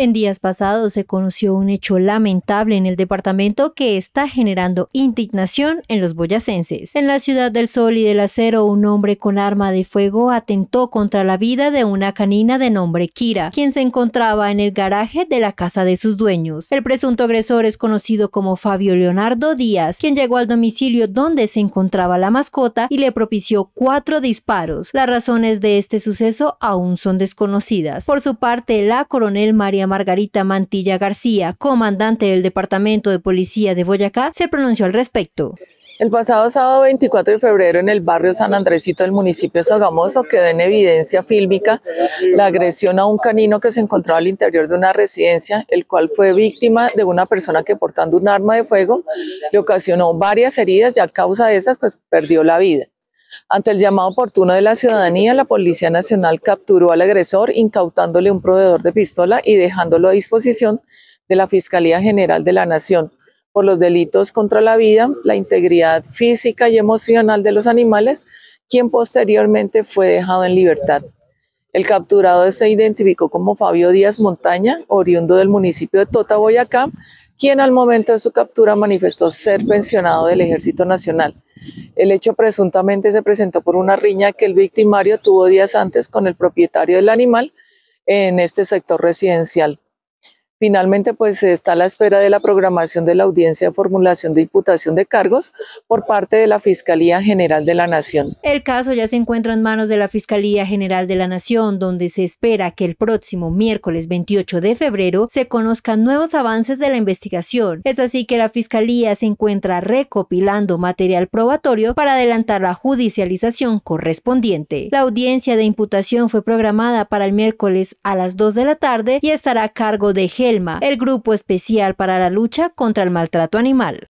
En días pasados se conoció un hecho lamentable en el departamento que está generando indignación en los boyacenses. En la ciudad del Sol y del Acero, un hombre con arma de fuego atentó contra la vida de una canina de nombre Kira, quien se encontraba en el garaje de la casa de sus dueños. El presunto agresor es conocido como Fabio Leonardo Díaz, quien llegó al domicilio donde se encontraba la mascota y le propició cuatro disparos. Las razones de este suceso aún son desconocidas. Por su parte, la coronel María Margarita Mantilla García, comandante del Departamento de Policía de Boyacá, se pronunció al respecto. El pasado sábado 24 de febrero en el barrio San Andresito del municipio de Sogamoso quedó en evidencia fílmica la agresión a un canino que se encontraba al interior de una residencia, el cual fue víctima de una persona que portando un arma de fuego le ocasionó varias heridas y a causa de estas pues perdió la vida. Ante el llamado oportuno de la ciudadanía, la Policía Nacional capturó al agresor incautándole un proveedor de pistola y dejándolo a disposición de la Fiscalía General de la Nación por los delitos contra la vida, la integridad física y emocional de los animales, quien posteriormente fue dejado en libertad. El capturado se identificó como Fabio Díaz Montaña, oriundo del municipio de Tota, Boyacá, quien al momento de su captura manifestó ser pensionado del Ejército Nacional. El hecho presuntamente se presentó por una riña que el victimario tuvo días antes con el propietario del animal en este sector residencial. Finalmente, pues está a la espera de la programación de la audiencia de formulación de imputación de cargos por parte de la Fiscalía General de la Nación. El caso ya se encuentra en manos de la Fiscalía General de la Nación, donde se espera que el próximo miércoles 28 de febrero se conozcan nuevos avances de la investigación. Es así que la Fiscalía se encuentra recopilando material probatorio para adelantar la judicialización correspondiente. La audiencia de imputación fue programada para el miércoles a las 2 de la tarde y estará a cargo de G el Grupo Especial para la Lucha contra el Maltrato Animal.